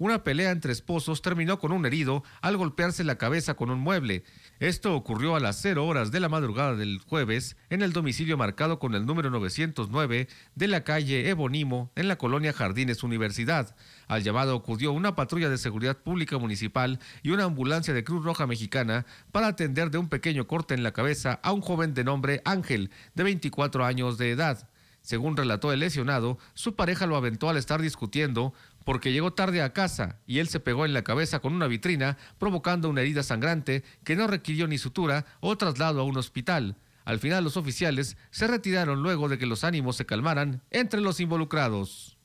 una pelea entre esposos terminó con un herido al golpearse la cabeza con un mueble. Esto ocurrió a las 0 horas de la madrugada del jueves en el domicilio marcado con el número 909 de la calle Ebonimo en la colonia Jardines Universidad. Al llamado acudió una patrulla de seguridad pública municipal y una ambulancia de Cruz Roja Mexicana para atender de un pequeño corte en la cabeza a un joven de nombre Ángel, de 24 años de edad. Según relató el lesionado, su pareja lo aventó al estar discutiendo porque llegó tarde a casa y él se pegó en la cabeza con una vitrina, provocando una herida sangrante que no requirió ni sutura o traslado a un hospital. Al final los oficiales se retiraron luego de que los ánimos se calmaran entre los involucrados.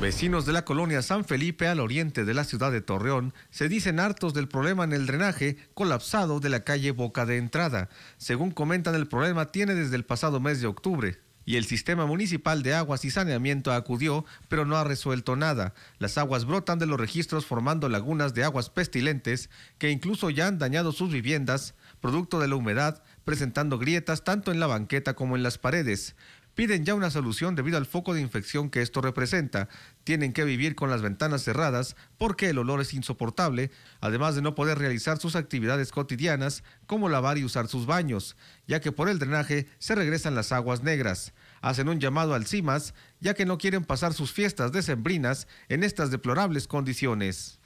Vecinos de la colonia San Felipe al oriente de la ciudad de Torreón se dicen hartos del problema en el drenaje colapsado de la calle Boca de Entrada. Según comentan, el problema tiene desde el pasado mes de octubre y el sistema municipal de aguas y saneamiento acudió, pero no ha resuelto nada. Las aguas brotan de los registros formando lagunas de aguas pestilentes que incluso ya han dañado sus viviendas, producto de la humedad, presentando grietas tanto en la banqueta como en las paredes piden ya una solución debido al foco de infección que esto representa. Tienen que vivir con las ventanas cerradas porque el olor es insoportable, además de no poder realizar sus actividades cotidianas como lavar y usar sus baños, ya que por el drenaje se regresan las aguas negras. Hacen un llamado al CIMAS, ya que no quieren pasar sus fiestas decembrinas en estas deplorables condiciones.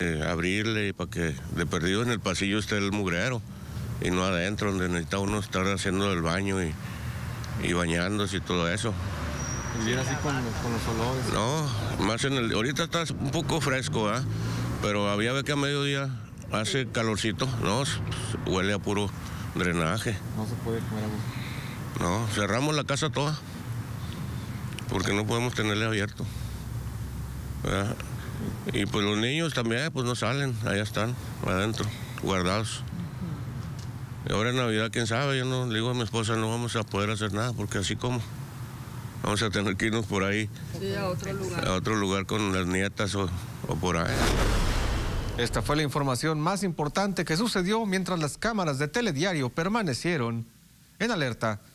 Eh, abrirle para que de perdido en el pasillo esté el mugrero y no adentro donde necesita uno estar haciendo el baño y, y bañándose y todo eso. Pues así con, los olores? No, más en el... Ahorita está un poco fresco, ¿ah? Pero había vez que a mediodía hace calorcito, ¿no? Huele a puro drenaje. No se puede comer a No, cerramos la casa toda. Porque no podemos tenerle abierto. Y pues los niños también, pues no salen, allá están, adentro, guardados ahora en Navidad, quién sabe, yo no le digo a mi esposa, no vamos a poder hacer nada, porque así como vamos a tener que irnos por ahí. a otro lugar. A otro lugar con las nietas o por ahí. Esta fue la información más importante que sucedió mientras las cámaras de telediario permanecieron en alerta.